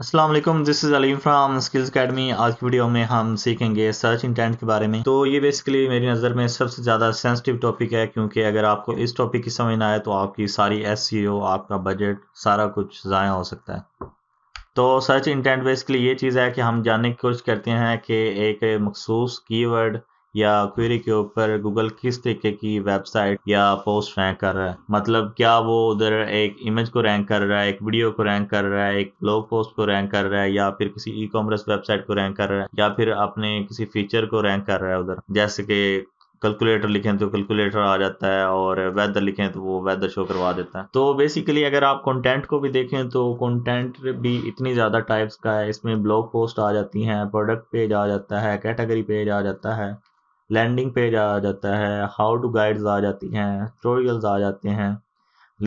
Aslam this is Aleem from skills academy आज की video में हम सीखेंगे सर्च इंटेंट के बारे में तो ये बेसिकली मेरी नज़र में सबसे ज़्यादा सेंसिटिव टॉपिक है क्योंकि अगर आपको इस टॉपिक की समझ ना आए तो आपकी सारी एस e आपका बजट सारा कुछ ज़ाया हो सकता है तो सर्च इंटेंट बेसिकली ये चीज़ है कि हम जानने की कोशिश करते हैं कि एक मखसूस कीवर्ड या क्वेरी के ऊपर गूगल किस तरीके की वेबसाइट या पोस्ट रैंक कर रहा है मतलब क्या वो उधर एक इमेज को रैंक कर रहा है एक वीडियो को रैंक कर रहा है एक ब्लॉग पोस्ट को रैंक कर रहा है या फिर किसी ई कॉमर्स वेबसाइट को रैंक कर रहा है या फिर अपने किसी फीचर को रैंक कर रहा है उधर जैसे कि कैलकुलेटर लिखें तो कैलकुलेटर आ जाता है और वेदर लिखें तो वो वेदर शो करवा देता है तो बेसिकली अगर आप कंटेंट को भी देखें तो कंटेंट भी इतनी ज़्यादा टाइप्स का है इसमें ब्लॉग पोस्ट आ जाती हैं प्रोडक्ट पेज आ जाता है कैटेगरी पेज आ जाता है लैंडिंग पेज आ जाता है हाउ टू गाइड्स आ जाती हैं ट्यूटोरियल्स आ जाते हैं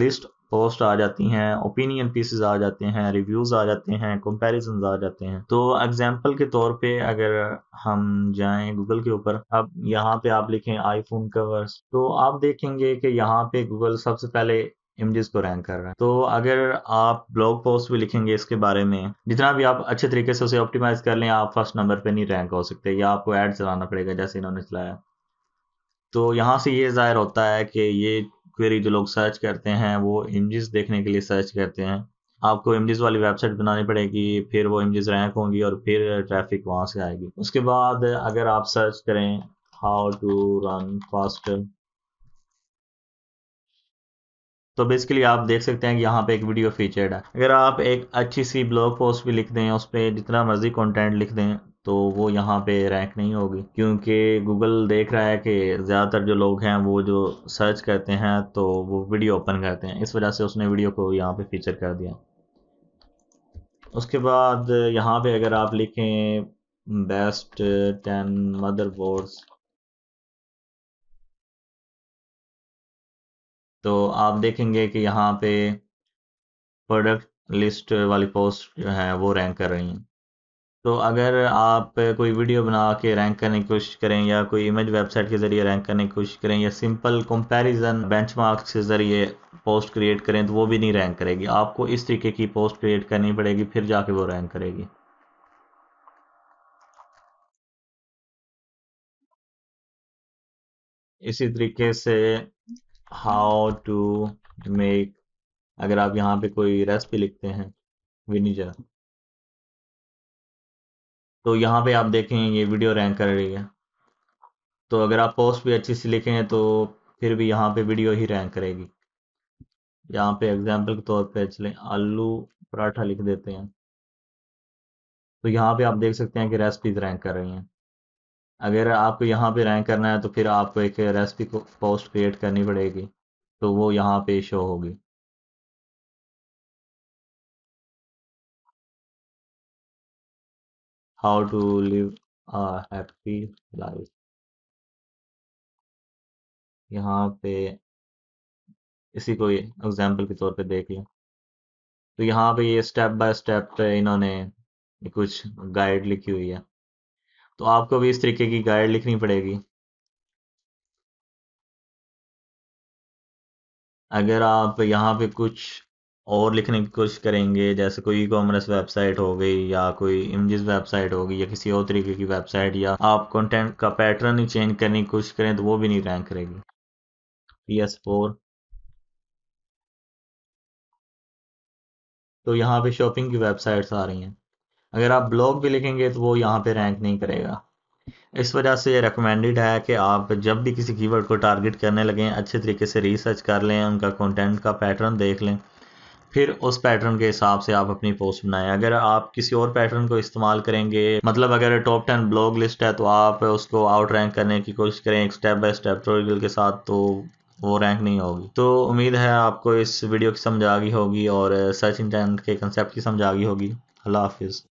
लिस्ट पोस्ट आ जाती हैं ओपिनियन पीसेज आ जाते हैं रिव्यूज़ आ जाते हैं कंपैरिजन आ जाते हैं तो एग्जाम्पल के तौर पे अगर हम जाएं गूगल के ऊपर अब यहाँ पे आप लिखें आईफोन कवर्स तो आप देखेंगे कि यहाँ पे गूगल सबसे पहले इमेजेस को रैंक कर रहा है तो अगर आप ब्लॉग पोस्ट भी लिखेंगे इसके बारे में जितना भी आप अच्छे तरीके से उसे ऑप्टिमाइज कर लें आप फर्स्ट नंबर पे नहीं रैंक हो सकते या आपको ऐड चलाना पड़ेगा जैसे इन्होंने चलाया तो यहाँ से ये जाहिर होता है कि ये क्वेरी जो लोग सर्च करते हैं वो इमेजेस देखने के लिए सर्च करते हैं आपको इमेजेस वाली वेबसाइट बनानी पड़ेगी फिर वो इमेजेस रैंक होंगी और फिर ट्रैफिक वहां से आएगी उसके बाद अगर आप सर्च करें हाउ टू रन फास्ट तो बेसिकली आप देख सकते हैं कि यहाँ पे एक वीडियो फीचर्ड है अगर आप एक अच्छी सी ब्लॉग पोस्ट भी लिख दें उस पर जितना मर्जी कंटेंट लिख दें तो वो यहाँ पे रैंक नहीं होगी क्योंकि गूगल देख रहा है कि ज़्यादातर जो लोग हैं वो जो सर्च करते हैं तो वो वीडियो ओपन करते हैं इस वजह से उसने वीडियो को यहाँ पे फीचर कर दिया उसके बाद यहाँ पे अगर आप लिखें बेस्ट टेन मदर बोर्ड्स तो आप देखेंगे कि यहाँ पे प्रोडक्ट लिस्ट वाली पोस्ट जो है वो रैंक कर रही हैं तो अगर आप कोई वीडियो बना के रैंक करने की कोशिश करें या कोई इमेज वेबसाइट के ज़रिए रैंक करने की कोशिश करें या सिंपल कंपैरिजन मार्क्स के ज़रिए पोस्ट क्रिएट करें तो वो भी नहीं रैंक करेगी आपको इस तरीके की पोस्ट क्रिएट करनी पड़ेगी फिर जाके वो रैंक करेगी इसी तरीके से हाउ टू मेक अगर आप यहाँ पे कोई रेसिपी लिखते हैं विनीजर तो यहाँ पे आप देखें ये वीडियो रैंक कर रही है तो अगर आप पोस्ट भी अच्छी सी हैं तो फिर भी यहाँ पे वीडियो ही रैंक करेगी यहाँ पे एग्जाम्पल के तौर पे चले आलू पराठा लिख देते हैं तो यहाँ पे आप देख सकते हैं कि रेसिपीज रैंक कर रही हैं अगर आपको यहाँ पे रैंक करना है तो फिर आपको एक रेसिपी को पोस्ट क्रिएट करनी पड़ेगी तो वो यहाँ पे शो होगी how to live happy life यहाँ पे इसी को एग्जाम्पल के तौर पे देख लें तो यहाँ पे ये स्टेप बाय स्टेप इन्होंने कुछ गाइड लिखी हुई है तो आपको भी इस तरीके की गाइड लिखनी पड़ेगी अगर आप यहाँ पे कुछ और लिखने की कोशिश करेंगे जैसे कोई ई कॉमर्स वेबसाइट हो गई या कोई इमेजेस वेबसाइट हो गई या किसी और तरीके की वेबसाइट या आप कंटेंट का पैटर्न ही चेंज करने की कोशिश करें तो वो भी नहीं रैंक करेगी पी एस फोर तो यहाँ पे शॉपिंग की वेबसाइट्स आ रही हैं अगर आप ब्लॉग भी लिखेंगे तो वो यहाँ पे रैंक नहीं करेगा इस वजह से ये रिकमेंडेड है कि आप जब भी किसी कीवर्ड को टारगेट करने लगें अच्छे तरीके से रिसर्च कर लें उनका कंटेंट का पैटर्न देख लें फिर उस पैटर्न के हिसाब से आप अपनी पोस्ट बनाएं अगर आप किसी और पैटर्न को इस्तेमाल करेंगे मतलब अगर टॉप टेन ब्लॉग लिस्ट है तो आप उसको आउट रैंक करने की कोशिश करें एक स्टेप बाय स्टेप ट्रोरियल के साथ तो वो रैंक नहीं होगी तो उम्मीद है आपको इस वीडियो की समझ आ गई होगी और सर्च इंटेंट के कंसेप्ट की समझ आ गई होगी अल्लाह हाफिज़